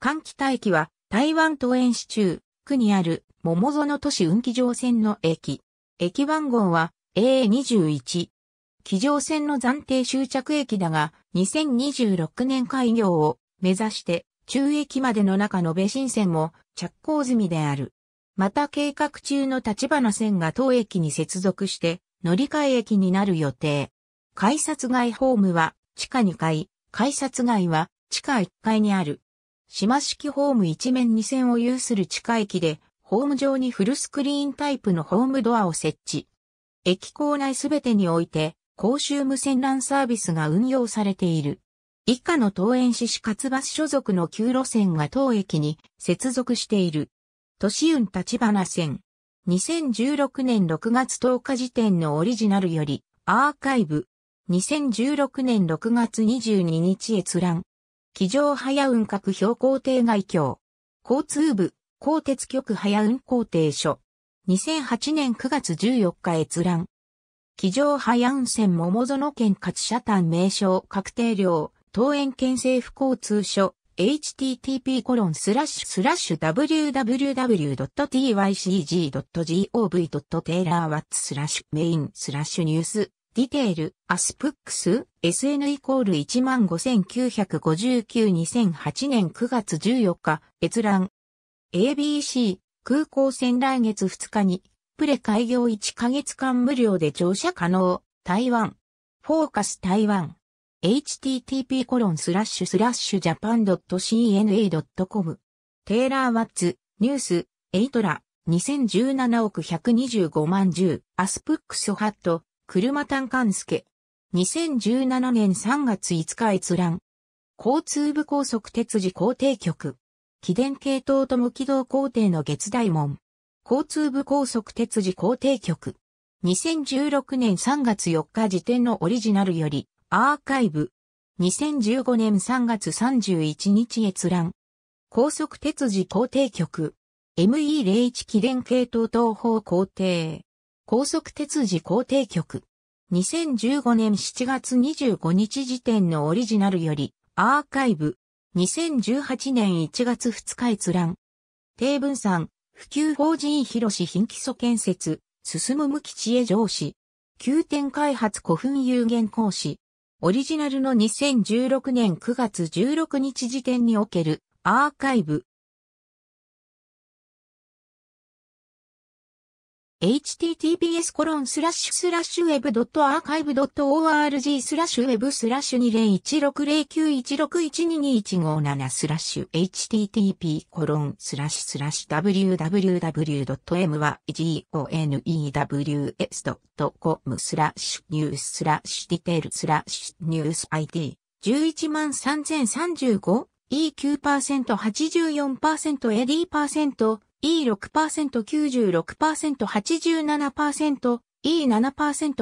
寒気大気は台湾東園市中区にある桃園都市運気乗線の駅。駅番号は AA21。気乗線の暫定終着駅だが、2026年開業を目指して中駅までの中延べ新線も着工済みである。また計画中の立花線が当駅に接続して乗り換え駅になる予定。改札外ホームは地下2階、改札外は地下1階にある。島式ホーム一面二線を有する地下駅で、ホーム上にフルスクリーンタイプのホームドアを設置。駅構内すべてにおいて、公衆無線 LAN サービスが運用されている。以下の東園市市勝橋所属の旧路線が当駅に接続している。都市運立花線。2016年6月10日時点のオリジナルより、アーカイブ。2016年6月22日閲覧。機上早運閣標高艇外橋。交通部、鋼鉄局早運工程所。2008年9月14日閲覧。機上早運線桃園県勝社丹名称確定量、東園県政府交通所。http コロンスラッシュスラッシュ www.tycg.gov.taylorwatts スラッシュメインスラッシュニュースディテール、アスプックス、SN イコール15959-2008年9月14日、閲覧。ABC、空港線来月2日に、プレ開業1ヶ月間無料で乗車可能、台湾。フォーカス台湾。http コロンスラッシュスラッシュジャパン .cna.com テイラー・ワッツ、ニュース、エイトラ、2017億125万10、アスプックスハット、車単管助。2017年3月5日閲覧。交通部高速鉄次工程局。起電系統と無軌道工程の月大門。交通部高速鉄次工程局。2016年3月4日時点のオリジナルより、アーカイブ。2015年3月31日閲覧。高速鉄次工程局。ME01 起電系統東方工程。高速鉄次工程局。2015年7月25日時点のオリジナルより、アーカイブ、2018年1月2日閲覧。定文山、普及法人広し品基礎建設、進む無知へ上司。急転開発古墳有限講師。オリジナルの2016年9月16日時点におけるアーカイブ https コロンスラッシュスラッシュウェブドットアーカイブドット org スラッシュウェブスラッシュ20160916122157スラッシュ http コロンスラッシュスラッシュ www.mygonews.com スラッシュニューススラッシュディテールスラッシュニュース ID 113,035 EQ%84% AD% E6%、96%、87%、E7%、87%、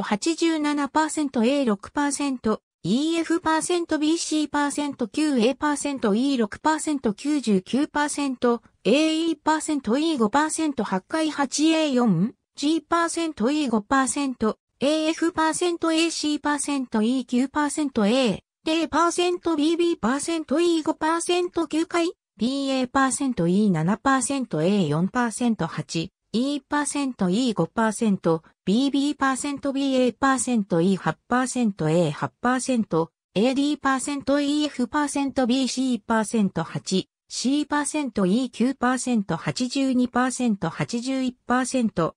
A6%、EF%、BC%、9 a E6%、99%、AE%、E5%、8回8 a 4 G%、E5%、AF%、AC%、E9%、A、0%、BB%、E5%、9回。BA%E7%A4%8、E%E5%、b b b a e 8 a 8 AD%EF%BC%8、C%E9%、82%、81%、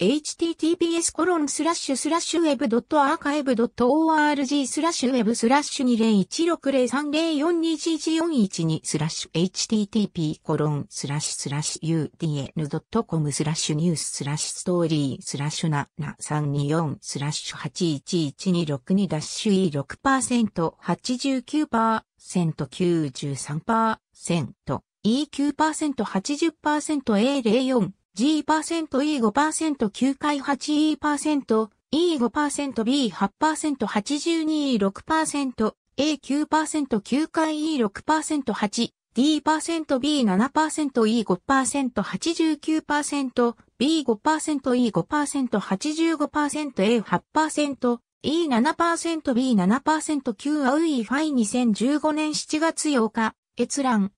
https コロンスラッシュスラッシュウェブドットアーカイブドット org スラッシュウェブスラッシュ201603042141スラッシュ http コロンスラッシュスラッシュ udn.com スラッシュニューススラッシュストーリースラッシュ7324スラッシュ811262ダッシュ E6%89%93% EQ%80%A04 G%E5%9 回 8E%、E5%B8%82E6%、A9%9 回 E6%8、D%B7%E5%89%、B5%E5%85%A8%、E7%B7%9 アウイファイ2015年7月8日、閲覧。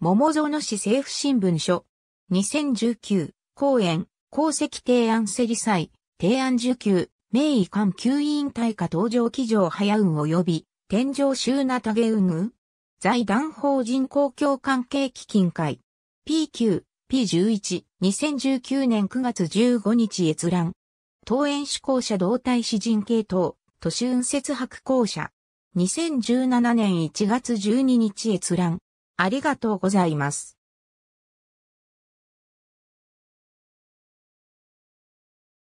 桃園市政府新聞所。2019。公園、功績提案セリ祭、提案受給、名医官級委員大下登場機上早運及び、天上集なたげ運財団法人公共関係基金会。P9、P11、2019年9月15日閲覧。登園志向者動体詩人系統、都市運説白校舎。2017年1月12日閲覧。ありがとうございます。